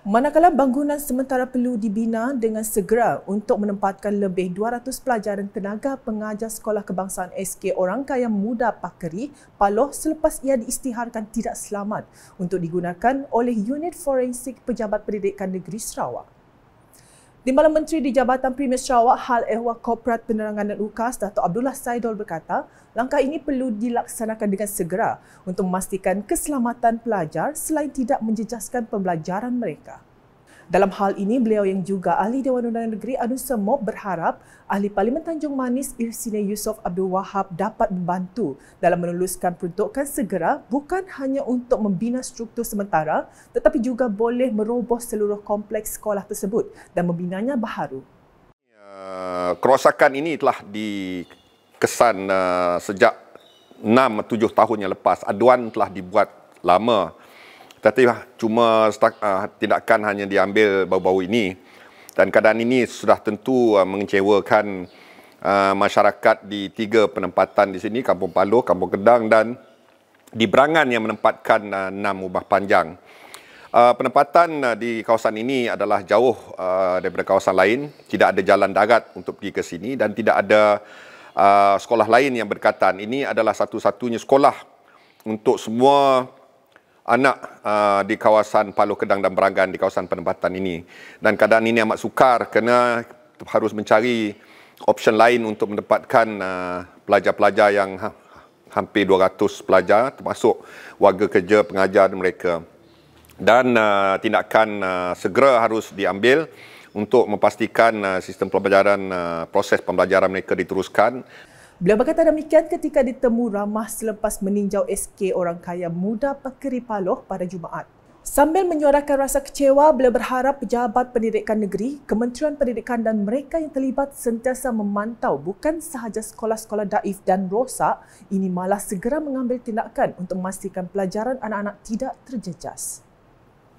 Manakala bangunan sementara perlu dibina dengan segera untuk menempatkan lebih 200 pelajar dan tenaga pengajar sekolah kebangsaan SK Orang Kaya Muda Pakeri Paloh selepas ia diistiharkan tidak selamat untuk digunakan oleh unit forensik Pejabat Pendidikan Negeri Sarawak. Timbalan Menteri di Jabatan Premier Sarawak Hal Ehwal Korporat Penerangan dan UKAS Dato' Abdullah Saidol berkata langkah ini perlu dilaksanakan dengan segera untuk memastikan keselamatan pelajar selain tidak menjejaskan pembelajaran mereka. Dalam hal ini, beliau yang juga Ahli Dewan Undangan Negeri Anus Semop berharap Ahli Parlimen Tanjung Manis Irsine Yusof Abdul Wahab dapat membantu dalam meluluskan peruntukan segera bukan hanya untuk membina struktur sementara tetapi juga boleh meroboh seluruh kompleks sekolah tersebut dan membinanya baharu. Uh, kerosakan ini telah dikesan eh, sejak 6-7 tahun yang lepas. Aduan telah dibuat lama tetapi ah, cuma setak, uh, ah, tindakan hanya diambil bau-bau ini dan keadaan ini sudah tentu uh, mengecewakan uh, masyarakat di tiga penempatan di sini, Kampung Paloh, Kampung Kedang dan di Berangan yang menempatkan uh, enam ubah panjang. Uh, penempatan uh, di kawasan ini adalah jauh uh, daripada kawasan lain, tidak ada jalan darat untuk pergi ke sini dan tidak ada uh, sekolah lain yang berdekatan. Ini adalah satu-satunya sekolah untuk semua anak uh, di kawasan Palu Kedang dan Beragan di kawasan penempatan ini. Dan keadaan ini amat sukar kerana harus mencari option lain untuk mendapatkan uh, pelajar-pelajar yang ha, hampir 200 pelajar termasuk warga kerja pengajar mereka. Dan uh, tindakan uh, segera harus diambil untuk memastikan uh, sistem pembelajaran uh, proses pembelajaran mereka diteruskan. Beliau berkata demikian ketika ditemu ramah selepas meninjau SK orang kaya muda Pekeri Paloh pada Jumaat. Sambil menyuarakan rasa kecewa, beliau berharap pejabat pendidikan negeri, Kementerian Pendidikan dan mereka yang terlibat sentiasa memantau bukan sahaja sekolah-sekolah daif dan rosak, ini malah segera mengambil tindakan untuk memastikan pelajaran anak-anak tidak terjejas.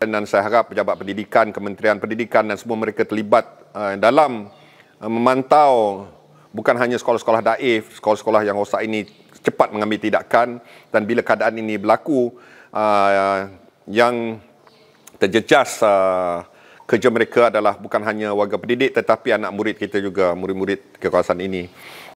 Dan saya harap pejabat pendidikan, Kementerian Pendidikan dan semua mereka terlibat eh, dalam eh, memantau bukan hanya sekolah-sekolah daif, sekolah-sekolah yang rosak ini cepat mengambil tindakan dan bila keadaan ini berlaku uh, yang terjejas uh, kerja mereka adalah bukan hanya warga pendidik tetapi anak murid kita juga, murid-murid kekuasaan ini.